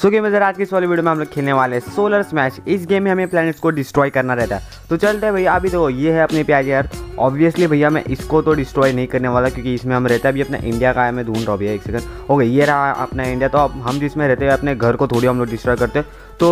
सो game अगर आज की इस वाली वीडियो में हम लोग खेलने वाले हैं सोलर स्मैश इस गेम में हमें प्लैनेट्स को डिस्ट्रॉय करना रहता है तो चलते हैं भैया अभी देखो ये है अपने प्याज यार ऑब्वियसली भैया मैं इसको तो डिस्ट्रॉय नहीं करने वाला क्योंकि इसमें हम रहते हैं अभी अपना इंडिया का है मैं ढूंढ रहा हूँ भैया एक सेकंड ओके ये रहा अपना इंडिया तो अब हम जिसमें रहते हैं अपने घर को थोड़ी हम लोग डिस्ट्रॉय करते हैं तो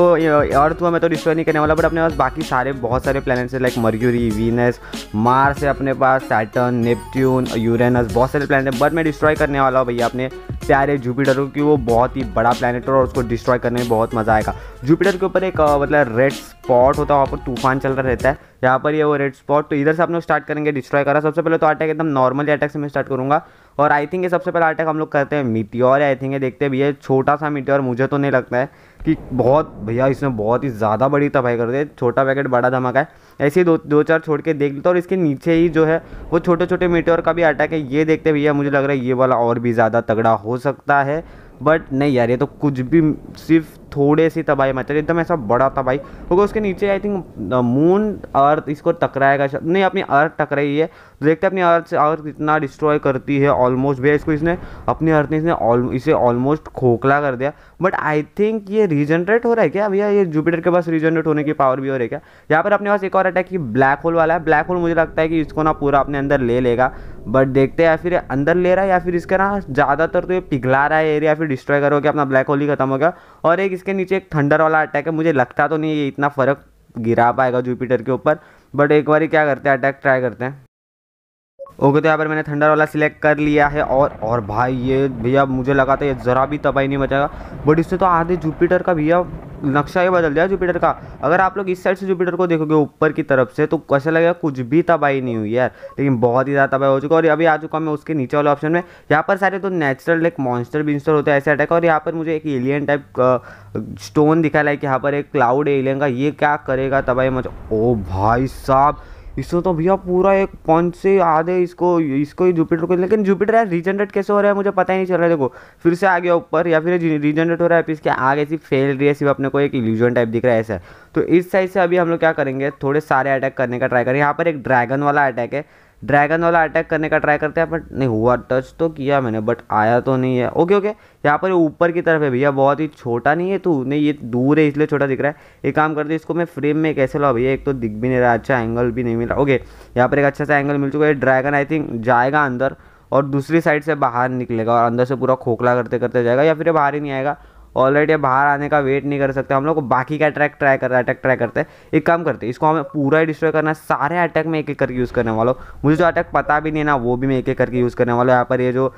अर्थ में मैं तो डिस्ट्रॉय तो नहीं करने वाला बट अपने पास बाकी सारे बहुत सारे प्लैनेट्स हैं लाइक मर्क्यूरी वीनस मार्स है अपने पास सैटर्न नेपट्यून यूरेनस बहुत सारे प्लानट हैं बट मैं डिस्ट्रॉय करने वाला हूँ भैया अपने प्यारे जुपिटर को क्योंकि वो बहुत ही बड़ा प्लानट है और उसको डिस्ट्रॉय करने में बहुत मज़ा आएगा जुपिटर के ऊपर एक मतलब रेड स्पॉट होता है वहाँ पर तूफान चल रहा रहता है यहाँ पर ये वो रेड स्पॉट तो इधर से आप लोग स्टार्ट करेंगे डिस्ट्रॉय करा सबसे पहले तो अटैक एकदम नॉर्मली अटैक से मैं स्टार्ट करूँगा और आई थिंक ये सबसे पहला अटैक हम लोग करते हैं मिट्योर आई थिंक ये देखते हैं भैया छोटा सा मिट्योर मुझे तो नहीं लगता है कि बहुत भैया इसने बहुत ही ज़्यादा बड़ी तबाही कर दी छोटा पैकेट बड़ा धमाका है ऐसे ही दो दो चार छोड़ के देख लेते और इसके नीचे ही जो है वो छोटे छोटे मिट्योर का भी अटैक है ये देखते भैया मुझे लग रहा है ये वाला और भी ज़्यादा तगड़ा हो सकता है बट नहीं यार ये तो कुछ भी सिर्फ थोड़े सी तबाही मचा एकदम ऐसा बड़ा तबाही क्योंकि उसके नीचे आई थिंक मून अर्थ इसको टकराएगा नहीं अपनी अर्थ टकराई है तो देखते हैं अपनी अर्थ से अर्थ कितना डिस्ट्रॉय करती है ऑलमोस्ट भैया इसको इसने अपनी अर्थ ने इसने इसे ऑलमोस्ट खोखला कर दिया बट आई थिंक ये रीजनरेट हो रहा है क्या भैया ये जुपिटर के पास रीजनरेट होने की पावर भी हो रही है क्या यहाँ पर अपने पास एक और अटैक ब्लैक होल वाला है ब्लैक होल मुझे लगता है कि इसको ना पूरा अपने अंदर ले लेगा बट देखते हैं फिर अंदर ले रहा है या फिर इसका ना ज़्यादातर तो ये पिघला रहा है एरिया फिर डिस्ट्रॉय करोगे अपना ब्लैक होल ही खत्म हो गया और एक इसके नीचे एक थंडर वाला अटैक है मुझे लगता तो नहीं ये इतना फ़र्क गिरा पाएगा जुपिटर के ऊपर बट एक बार क्या करते हैं अटैक ट्राई करते हैं ओके तो यहाँ पर मैंने थंडर वाला सिलेक्ट कर लिया है और और भाई ये भैया मुझे लगा था ये ज़रा भी तबाही नहीं मचाएगा बट इससे तो आधे जुपिटर का भैया नक्शा ही बदल दिया जुपिटर का अगर आप लोग इस साइड से जुपिटर को देखोगे ऊपर की तरफ से तो कैसे लगेगा कुछ भी तबाही नहीं हुई यार लेकिन बहुत ही ज़्यादा तबाही हो चुका और अभी आ चुका मैं उसके नीचे वाले ऑप्शन में यहाँ पर सारे तो नेचुरल एक मॉन्स्टर बिन्स्टर होते हैं ऐसे अटैक और यहाँ पर मुझे एक एलियन टाइप स्टोन दिखा लाइक कि यहाँ पर एक क्लाउड एलियन का ये क्या करेगा तबाही मच ओ भाई साहब इससे तो भैया पूरा एक पंच से आधे इसको इसको ही जुपिटर को लेकिन जुपिटर यार रीजनरेट कैसे हो रहा है मुझे पता ही नहीं चल रहा है देखो फिर से आ गया ऊपर या फिर रीजनरेट हो रहा है इसके आगे ऐसी फेल रही है सिर्फ अपने को एक इल्यूजन टाइप दिख रहा है ऐसा तो इस साइड से अभी हम लोग क्या करेंगे थोड़े सारे अटैक करने का ट्राई करें यहाँ पर एक ड्रैगन वाला अटैक है ड्रैगन वाला अटैक करने का ट्राई करते हैं बट नहीं हुआ टच तो किया मैंने बट आया तो नहीं है ओके ओके यहाँ पर ऊपर की तरफ है भैया बहुत ही छोटा नहीं है तू नहीं ये दूर है इसलिए छोटा दिख रहा है एक काम करते इसको मैं फ्रेम में कैसे लाओ भैया एक तो दिख भी नहीं रहा अच्छा एंगल भी नहीं मिला ओके यहाँ पर एक अच्छा सा एंगल मिल चुका है ड्रैगन आई थिंक जाएगा अंदर और दूसरी साइड से बाहर निकलेगा और अंदर से पूरा खोखला करते करते जाएगा या फिर बाहर ही नहीं आएगा ऑलरेडी बाहर आने का वेट नहीं कर सकते हम लोग बाकी का अटैक ट्राई कर अटैक ट्राई करते हैं एक काम करते हैं इसको हमें पूरा ही डिस्ट्रॉय करना है सारे अटैक में एक एक करके यूज़ करने वालों मुझे जो अटैक पता भी नहीं है ना वो भी मैं एक एक करके यूज़ करने वाला यहाँ पर ये जो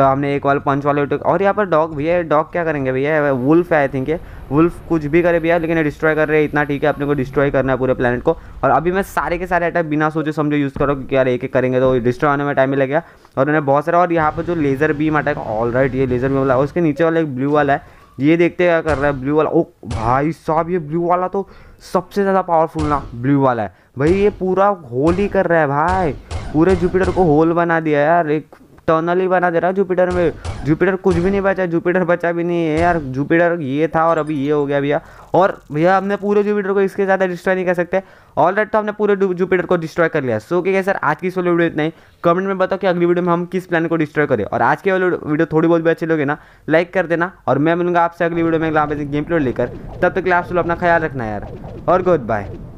हमने एक वाले पंच वाले और यहाँ पर डॉग भैया डॉग क्या करेंगे भैया वुल्फ आई थिंक ये वुल्फ कुछ भी करे भैया लेकिन डिस्ट्रॉय कर रहे हैं इतना ठीक है अपने को डिस्ट्रॉय करना है पूरे प्लानट को और अभी मैं सारे के सारे अटैक बिना सोचे समझे यूज़ करो क्योंकि यार एक एक करेंगे तो डिस्ट्रॉय होने में टाइम लगेगा और उन्हें बहुत सारा और यहाँ पर जो laser beam attack all right ये लेज़र बीम वाला उसके नीचे वाला एक ब्लू वाला है ये देखते क्या कर रहा है ब्लू वाला ओ भाई साहब ये ब्लू वाला तो सबसे ज़्यादा पावरफुल ना ब्लू वाला है भाई ये पूरा होल ही कर रहा है भाई पूरे जुपिटर को होल बना दिया यार एक टर्नल ही बना दे रहा है जुपिटर में जुपिटर कुछ भी नहीं बचा जुपिटर बचा भी नहीं है यार जुपिटर ये था और अभी ये हो गया भैया और भैया हमने पूरे जुपिटर को इसके ज़्यादा डिस्ट्रॉय नहीं कर सकते ऑल तो हमने पूरे जुपिटर को डिस्ट्रॉय कर लिया सो के सर आज की इस वाली वीडियो इतना ही कमेंट में बताओ कि अगली वीडियो में हम किस प्लान को डिस्ट्रॉय करें और आज की वाली वीडियो थोड़ी बहुत भी अच्छी लगे ना लाइक कर देना और मैं मिलूंगा आपसे अगली वीडियो में गेम प्ले लेकर तब तक क्लास अपना ख्याल रखना यार और गुड बाय